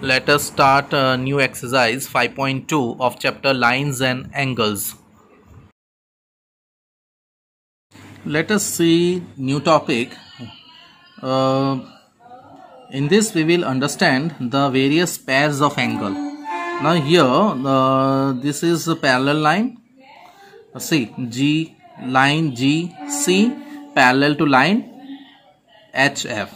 let us start a new exercise 5.2 of chapter lines and angles let us see new topic uh, in this we will understand the various pairs of angle now here uh, this is a parallel line uh, see g line g c parallel to line hf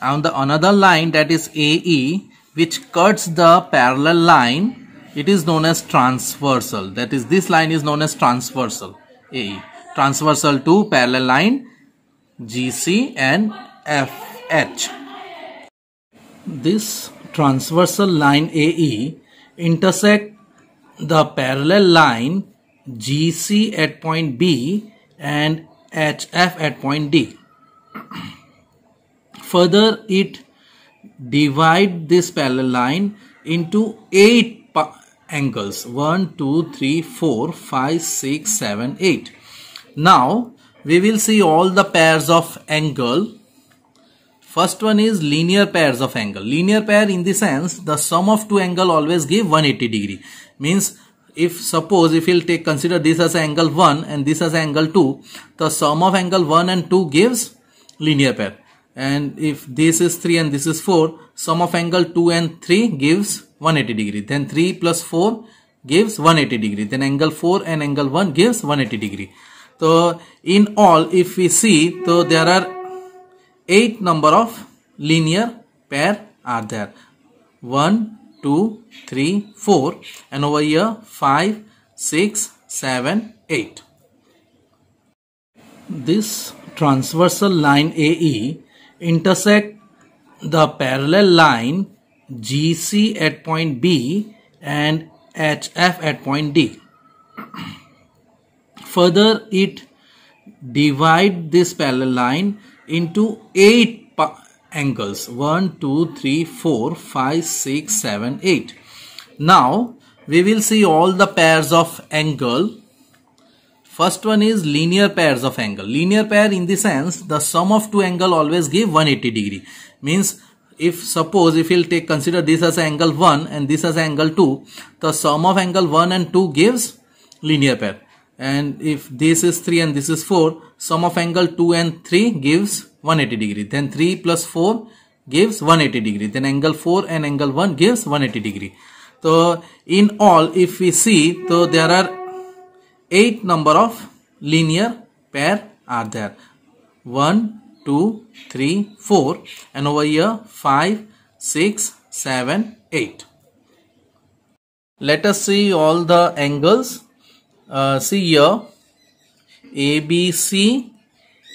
on the another line that is ae which cuts the parallel line it is known as transversal that is this line is known as transversal AE transversal to parallel line GC and FH this transversal line AE intersect the parallel line GC at point B and HF at point D further it divide this parallel line into 8 angles 1 2 3 4 5 6 7 8 now we will see all the pairs of angle first one is linear pairs of angle linear pair in the sense the sum of two angle always give 180 degree means if suppose if you'll take consider this as angle 1 and this as angle 2 the sum of angle 1 and 2 gives linear pair and if this is 3 and this is 4 sum of angle 2 and 3 gives 180 degree then 3 plus 4 gives 180 degree then angle 4 and angle 1 gives 180 degree so in all if we see so there are 8 number of linear pair are there 1 2 3 4 and over here 5 6 7 8 this transversal line AE intersect the parallel line GC at point B and HF at point D. Further, it divide this parallel line into 8 angles 1, 2, 3, 4, 5, 6, 7, 8. Now, we will see all the pairs of angle First one is linear pairs of angle. Linear pair in the sense the sum of two angle always give 180 degree. Means if suppose if you'll take consider this as angle 1 and this as angle 2, the sum of angle 1 and 2 gives linear pair. And if this is 3 and this is 4, sum of angle 2 and 3 gives 180 degree. Then 3 plus 4 gives 180 degree. Then angle 4 and angle 1 gives 180 degree. So in all if we see, so there are 8 number of linear pair are there. 1, 2, 3, 4 and over here 5, 6, 7, 8. Let us see all the angles. Uh, see here ABC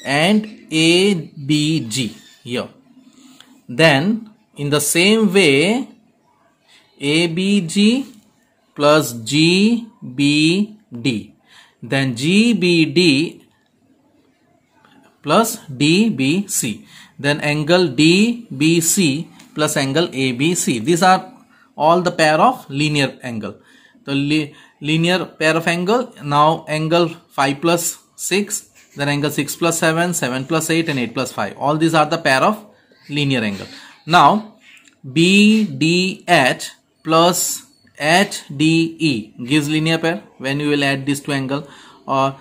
and ABG here. Then in the same way ABG plus GBD then GBD plus DBC then angle DBC plus angle ABC these are all the pair of linear angle the li linear pair of angle now angle 5 plus 6 then angle 6 plus 7 7 plus 8 and 8 plus 5 all these are the pair of linear angle now BDH plus H D E gives linear pair when you will add this to angle और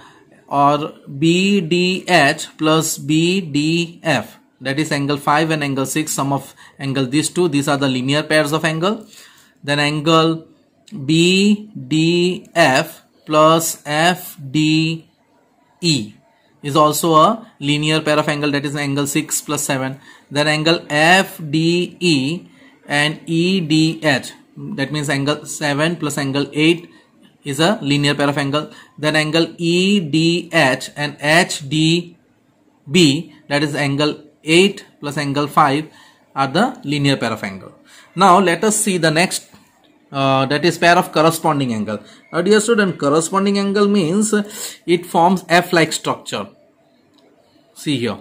और B D H plus B D F that is angle 5 and angle 6 sum of angle these two these are the linear pairs of angle then angle BDF plus FDE is also a linear pair of angle that is angle 6 plus 7 then angle FDE and EDH that means angle 7 plus angle 8 is a linear pair of angle then angle EDH and HDB that is angle 8 plus angle 5 are the linear pair of angle now let us see the next uh, that is pair of corresponding angle now dear student corresponding angle means it forms F like structure see here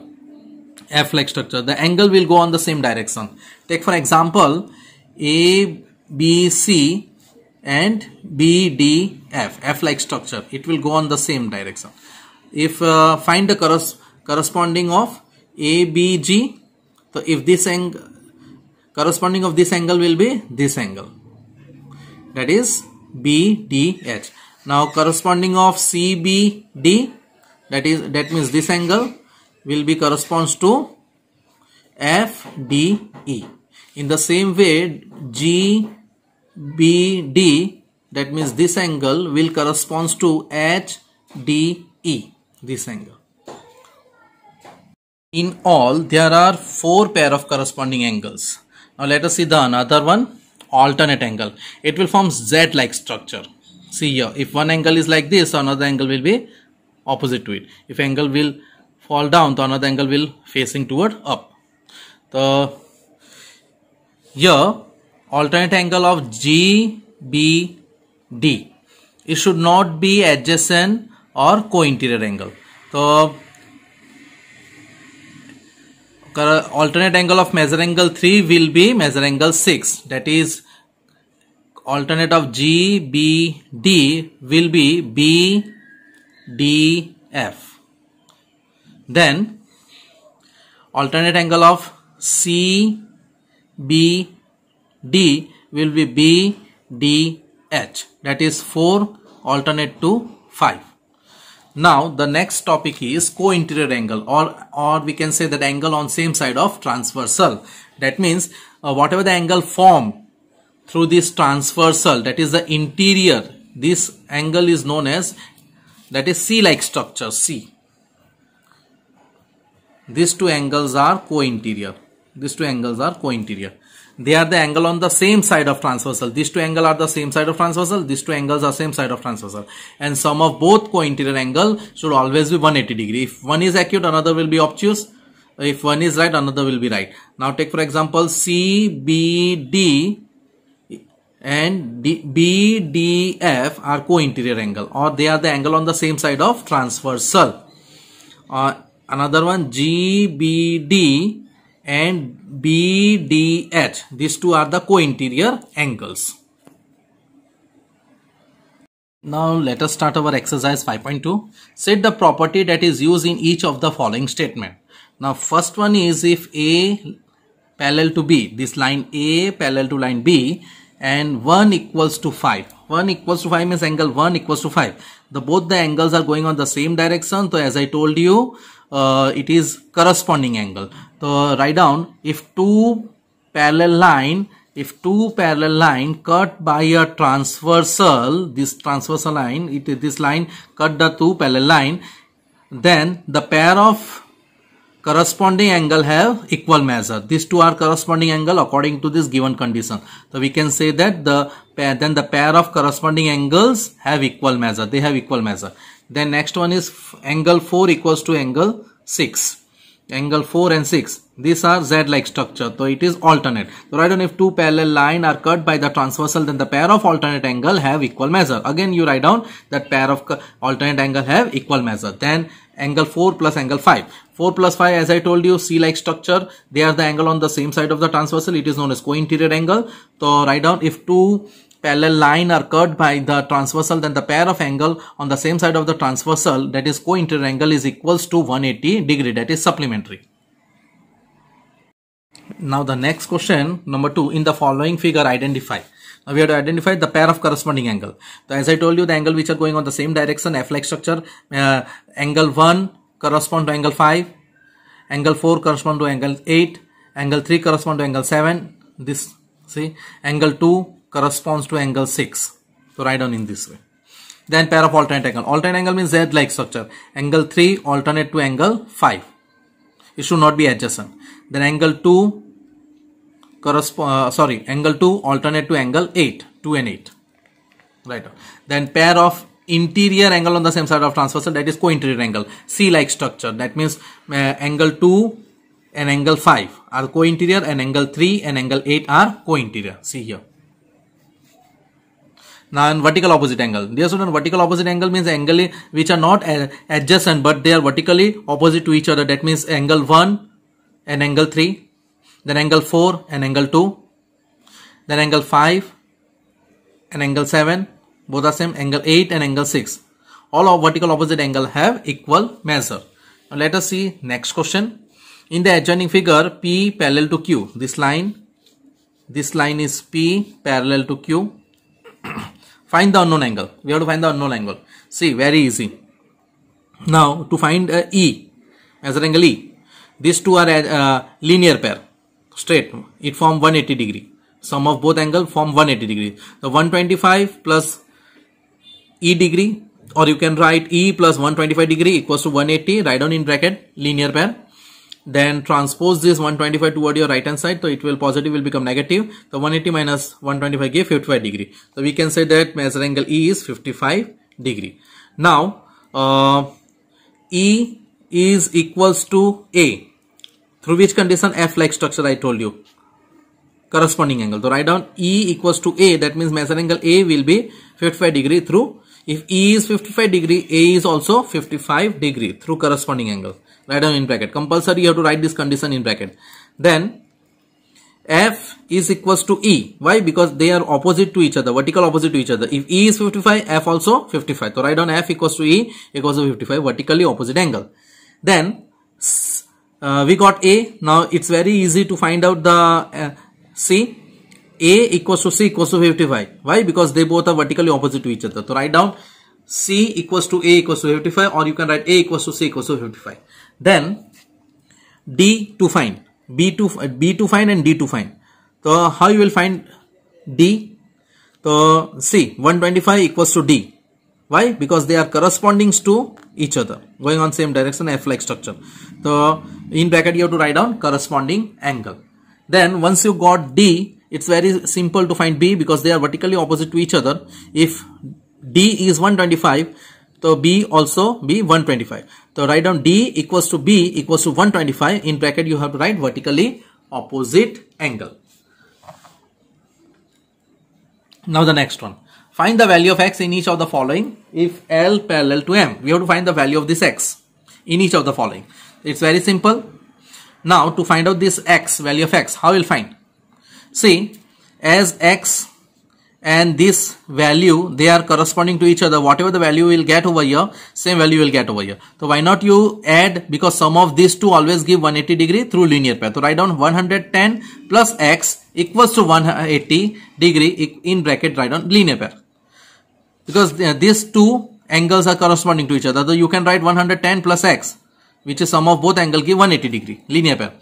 F like structure the angle will go on the same direction take for example a BC and BDF, F like structure. It will go on the same direction. If uh, find the corres corresponding of ABG, so if this angle, corresponding of this angle will be this angle. That is BDH. Now corresponding of CBD, that is that means this angle will be corresponds to FDE. In the same way, G BD that means this angle will corresponds to HDE this angle. In all there are four pair of corresponding angles. Now let us see the another one alternate angle. It will form Z like structure. See here if one angle is like this another angle will be opposite to it. If angle will fall down the another angle will facing toward up. The here alternate angle of GBD. It should not be adjacent or co-interior angle. So alternate angle of measure angle 3 will be measure angle 6 that is alternate of GBD will be BDF. Then alternate angle of C B D will be B, D, H. That is 4 alternate to 5. Now the next topic is co-interior angle or, or we can say that angle on same side of transversal. That means uh, whatever the angle formed through this transversal that is the interior this angle is known as that is C-like structure C. These two angles are co-interior. These two angles are co-interior they are the angle on the same side of transversal. These two angles are the same side of transversal. These two angles are same side of transversal. And sum of both co-interior angle should always be 180 degree. If one is acute, another will be obtuse. If one is right, another will be right. Now take for example CBD and BDF are co-interior angle or they are the angle on the same side of transversal. Uh, another one GBD and BDH. These two are the co-interior angles. Now let us start our exercise 5.2. Set the property that is used in each of the following statement. Now first one is if A parallel to B, this line A parallel to line B and 1 equals to 5. 1 equals to 5 means angle 1 equals to 5. The both the angles are going on the same direction. So as I told you, uh, it is corresponding angle. So write down if two parallel line, if two parallel line cut by a transversal, this transversal line, it this line cut the two parallel line, then the pair of corresponding angle have equal measure. These two are corresponding angle according to this given condition. So we can say that the pair, then the pair of corresponding angles have equal measure. They have equal measure. Then next one is angle 4 equals to angle 6 angle 4 and 6 these are z-like structure so it is alternate so write down if two parallel line are cut by the transversal then the pair of alternate angle have equal measure again you write down that pair of alternate angle have equal measure then angle 4 plus angle 5 4 plus 5 as i told you c-like structure they are the angle on the same side of the transversal it is known as co-interior angle so write down if two parallel line are cut by the transversal then the pair of angle on the same side of the transversal that is co-interior angle is equals to 180 degree that is supplementary. Now the next question number 2 in the following figure identify. Now we have to identify the pair of corresponding angle. So as I told you the angle which are going on the same direction F-like structure uh, angle 1 correspond to angle 5 angle 4 correspond to angle 8 angle 3 correspond to angle 7 this see angle 2 corresponds to angle 6. So write down in this way. Then pair of alternate angle. Alternate angle means Z-like structure. Angle 3 alternate to angle 5. It should not be adjacent. Then angle 2 correspond, uh, sorry, angle 2 alternate to angle 8, 2 and 8. Right. Then pair of interior angle on the same side of transversal that is co-interior angle. C-like structure. That means uh, angle 2 and angle 5 are co-interior and angle 3 and angle 8 are co-interior. See here. Now vertical opposite angle. Dear student, vertical opposite angle means angle which are not uh, adjacent but they are vertically opposite to each other. That means angle 1 and angle 3, then angle 4 and angle 2, then angle 5 and angle 7, both are same, angle 8 and angle 6. All of vertical opposite angle have equal measure. Now let us see next question. In the adjoining figure, P parallel to Q, this line, this line is P parallel to Q. Find the unknown angle. We have to find the unknown angle. See, very easy. Now, to find uh, E, as angle E, these two are a uh, linear pair, straight. It form 180 degree. Sum of both angle form 180 degree. The 125 plus E degree or you can write E plus 125 degree equals to 180. Write down in bracket linear pair then transpose this 125 toward your right hand side so it will positive will become negative so 180 minus 125 gave 55 degree so we can say that measure angle E is 55 degree now uh, E is equals to A through which condition F like structure I told you corresponding angle so write down E equals to A that means measure angle A will be 55 degree through if E is 55 degree, A is also 55 degree through corresponding angle. Write down in bracket. Compulsory you have to write this condition in bracket. Then F is equals to E. Why? Because they are opposite to each other, vertical opposite to each other. If E is 55, F also 55. So write down F equals to E equals to 55, vertically opposite angle. Then uh, we got A. Now it's very easy to find out the uh, C a equals to C equals to 55. Why? Because they both are vertically opposite to each other. So write down C equals to A equals to 55 or you can write A equals to C equals to 55. Then D to find, B to, B to find and D to find. So how you will find D? So C 125 equals to D. Why? Because they are corresponding to each other going on same direction F like structure. So in bracket you have to write down corresponding angle. Then once you got D it's very simple to find B because they are vertically opposite to each other. If D is 125, so B also be 125. So write down D equals to B equals to 125. In bracket you have to write vertically opposite angle. Now the next one. Find the value of x in each of the following if L parallel to M. We have to find the value of this x in each of the following. It's very simple. Now to find out this x value of x, how you will find? See, as x and this value, they are corresponding to each other. Whatever the value will get over here, same value will get over here. So why not you add, because sum of these two always give 180 degree through linear path. So write down 110 plus x equals to 180 degree in bracket write down linear path. Because uh, these two angles are corresponding to each other. So you can write 110 plus x, which is sum of both angle give 180 degree linear pair.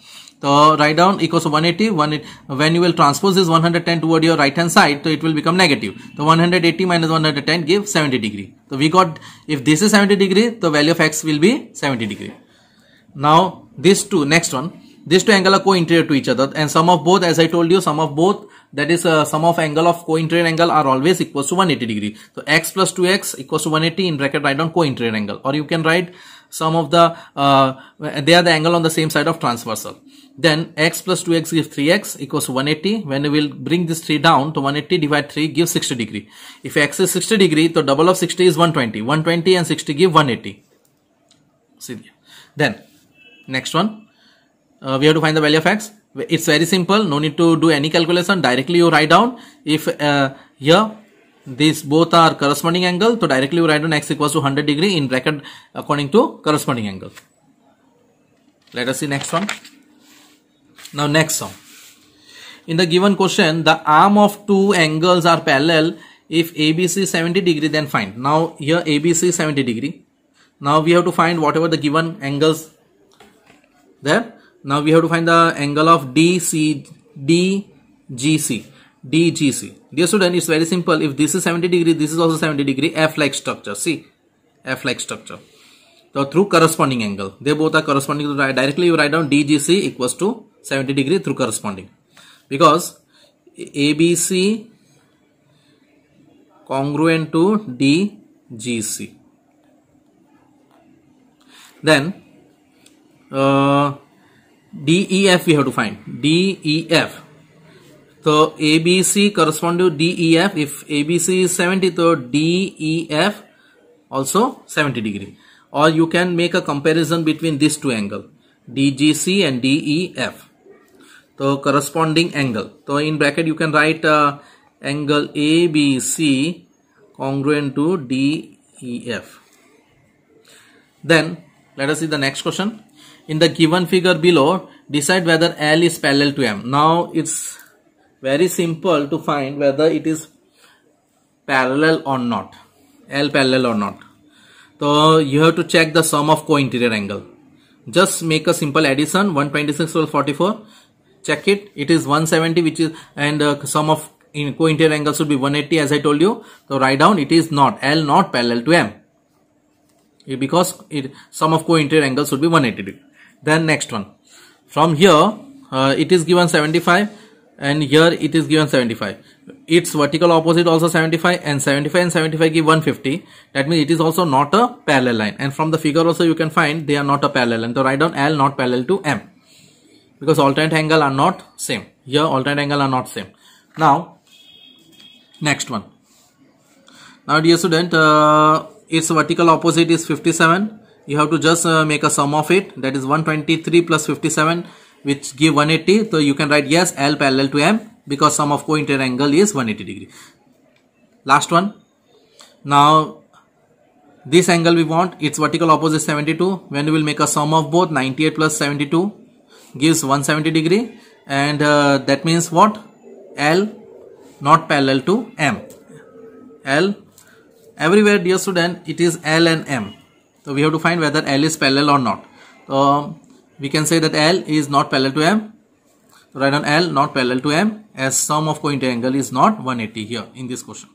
So write down equals 180. when you will transpose this 110 toward your right hand side, so it will become negative. So 180 minus 110 give 70 degree. So we got, if this is 70 degree, the value of x will be 70 degree. Now this two, next one. These two angle are co-interior to each other and sum of both, as I told you, sum of both, that is uh, sum of angle of co-interior angle are always equals to 180 degree. So x plus 2x equals to 180 in bracket write down co-interior angle or you can write some of the, uh, they are the angle on the same side of transversal. Then x plus 2x gives 3x equals 180. When we will bring this 3 down to 180 divide 3 gives 60 degree. If x is 60 degree, the double of 60 is 120. 120 and 60 give 180. See Then next one, uh, we have to find the value of x. It's very simple. No need to do any calculation. Directly you write down if uh, here these both are corresponding angle so directly we write on x equals to 100 degree in bracket according to corresponding angle let us see next one now next one in the given question the arm of two angles are parallel if abc 70 degree then find now here abc 70 degree now we have to find whatever the given angles there now we have to find the angle of dc dgc DGC. Dear student, it's very simple. If this is 70 degree, this is also 70 degree F-like structure. See, F-like structure. So through corresponding angle. They both are corresponding. To, directly you write down DGC equals to 70 degree through corresponding. Because ABC congruent to DGC. Then uh, DEF we have to find. DEF so ABC correspond to DEF. If ABC is 70, so DEF also 70 degree. Or you can make a comparison between these two angle, DGC and DEF. So corresponding angle. So in bracket you can write uh, angle ABC congruent to DEF. Then let us see the next question. In the given figure below, decide whether L is parallel to M. Now it's very simple to find whether it is parallel or not L parallel or not so you have to check the sum of co-interior angle just make a simple addition 126 plus 44 check it it is 170 which is and uh, sum of in co-interior angle should be 180 as I told you so write down it is not L not parallel to M because it sum of co-interior angle should be 180 then next one from here uh, it is given 75 and here it is given 75 its vertical opposite also 75 and 75 and 75 give 150 that means it is also not a parallel line and from the figure also you can find they are not a parallel line so write down L not parallel to M because alternate angle are not same here alternate angle are not same now next one now dear student uh, its vertical opposite is 57 you have to just uh, make a sum of it that is 123 plus 57 which give 180 so you can write yes L parallel to M because sum of coincident angle is 180 degree last one now this angle we want its vertical opposite 72 when we will make a sum of both 98 plus 72 gives 170 degree and uh, that means what L not parallel to M L everywhere dear student it is L and M so we have to find whether L is parallel or not so um, we can say that L is not parallel to M. So write on L not parallel to M as sum of coincident angle is not 180 here in this question.